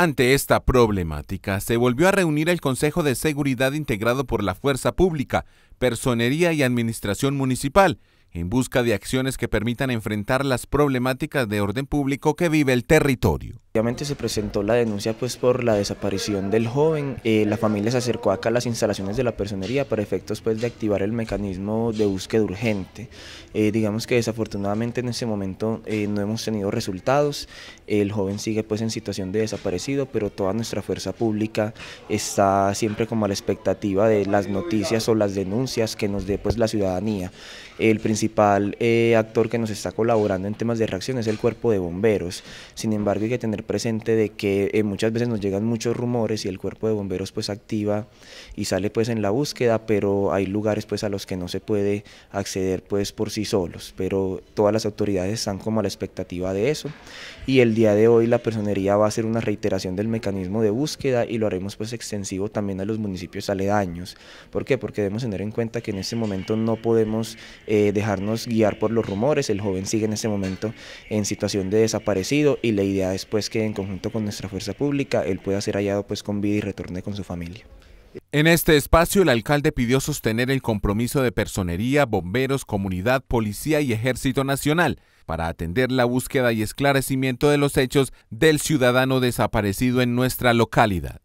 Ante esta problemática, se volvió a reunir el Consejo de Seguridad integrado por la Fuerza Pública, Personería y Administración Municipal, en busca de acciones que permitan enfrentar las problemáticas de orden público que vive el territorio se presentó la denuncia pues por la desaparición del joven. Eh, la familia se acercó acá a las instalaciones de la personería para efectos pues de activar el mecanismo de búsqueda urgente. Eh, digamos que desafortunadamente en ese momento eh, no hemos tenido resultados. El joven sigue pues en situación de desaparecido, pero toda nuestra fuerza pública está siempre como a la expectativa de las noticias o las denuncias que nos dé pues la ciudadanía. El principal actor que nos está colaborando en temas de reacción es el cuerpo de bomberos. Sin embargo, hay que tener presente de que eh, muchas veces nos llegan muchos rumores y el cuerpo de bomberos pues activa y sale pues en la búsqueda, pero hay lugares pues a los que no se puede acceder pues por sí solos, pero todas las autoridades están como a la expectativa de eso y el día de hoy la personería va a hacer una reiteración del mecanismo de búsqueda y lo haremos pues extensivo también a los municipios aledaños. ¿Por qué? Porque debemos tener en cuenta que en este momento no podemos eh, dejarnos guiar por los rumores, el joven sigue en este momento en situación de desaparecido y la idea es pues que en conjunto con nuestra fuerza pública él pueda ser hallado pues con vida y retorne con su familia. En este espacio, el alcalde pidió sostener el compromiso de personería, bomberos, comunidad, policía y ejército nacional para atender la búsqueda y esclarecimiento de los hechos del ciudadano desaparecido en nuestra localidad.